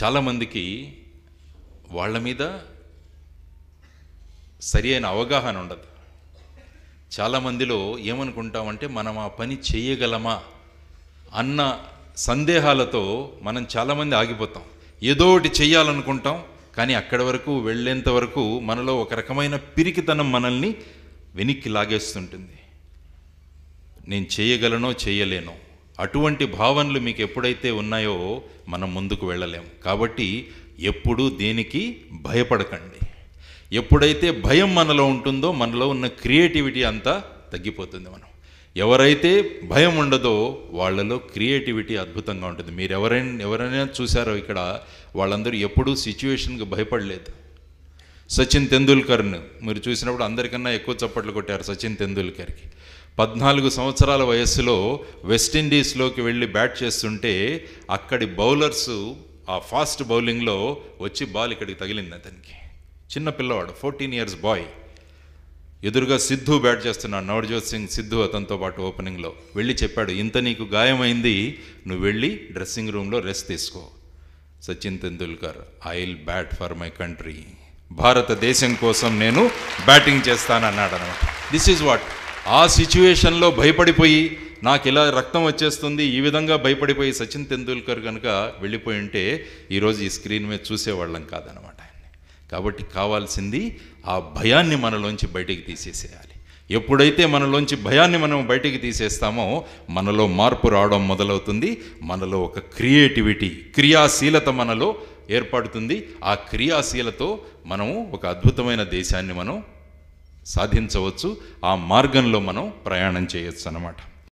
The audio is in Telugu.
చాలామందికి వాళ్ళ మీద సరి అయిన అవగాహన ఉండదు చాలామందిలో ఏమనుకుంటామంటే మనం ఆ పని చేయగలమా అన్న సందేహాలతో మనం చాలామంది ఆగిపోతాం ఏదో ఒకటి చేయాలనుకుంటాం కానీ అక్కడి వరకు వెళ్ళేంత వరకు మనలో ఒక రకమైన పిరికితనం మనల్ని వెనక్కి లాగేస్తుంటుంది నేను చేయగలనో చేయలేనో అటువంటి భావనలు మీకు ఎప్పుడైతే ఉన్నాయో మనం ముందుకు వెళ్ళలేం కాబట్టి ఎప్పుడూ దేనికి భయపడకండి ఎప్పుడైతే భయం మనలో ఉంటుందో మనలో ఉన్న క్రియేటివిటీ అంతా తగ్గిపోతుంది మనం ఎవరైతే భయం ఉండదో వాళ్ళలో క్రియేటివిటీ అద్భుతంగా ఉంటుంది మీరు ఎవరైనా ఎవరైనా చూసారో ఇక్కడ వాళ్ళందరూ ఎప్పుడూ సిచ్యువేషన్కి భయపడలేదు సచిన్ తెందుల్కర్ను మీరు చూసినప్పుడు అందరికన్నా ఎక్కువ చప్పట్లు కొట్టారు సచిన్ తెందుల్కర్కి పద్నాలుగు సంవత్సరాల వయస్సులో వెస్టిండీస్లోకి వెళ్ళి బ్యాట్ చేస్తుంటే అక్కడి బౌలర్స్ ఆ ఫాస్ట్ బౌలింగ్లో వచ్చి బాల్ ఇక్కడికి తగిలింది అతనికి చిన్న పిల్లవాడు ఫోర్టీన్ ఇయర్స్ బాయ్ ఎదురుగా సిద్ధు బ్యాట్ చేస్తున్నాడు నవర్జోత్ సింగ్ సిద్ధు అతనితో పాటు ఓపెనింగ్లో వెళ్ళి చెప్పాడు ఇంత నీకు గాయమైంది నువ్వు వెళ్ళి డ్రెస్సింగ్ రూమ్లో రెస్ట్ తీసుకో Sachin Tendulkar I will bat for my country భారతదేశం కోసం నేను బ్యాటింగ్ చేస్తానన్నాడు అనమాట దిస్ ఈజ్ వాట్ ఆ సిచ్యువేషన్లో భయపడిపోయి నాకు ఇలా రక్తం వచ్చేస్తుంది ఈ విధంగా భయపడిపోయి సచిన్ తెండూల్కర్ కనుక వెళ్ళిపోయి ఉంటే ఈరోజు ఈ స్క్రీన్ మీద చూసేవాళ్ళం కాదనమాట ఆయన్ని కాబట్టి కావాల్సింది ఆ భయాన్ని మనలోంచి బయటికి తీసేసేయాలి ఎప్పుడైతే మనలోంచి భయాన్ని మనం బయటికి తీసేస్తామో మనలో మార్పు రావడం మొదలవుతుంది మనలో ఒక క్రియేటివిటీ క్రియాశీలత మనలో ఏర్పడుతుంది ఆ క్రియాశీలతో మనము ఒక అద్భుతమైన దేశాన్ని మనం సాధించవచ్చు ఆ మార్గంలో మనం ప్రయాణం చేయొచ్చు అన్నమాట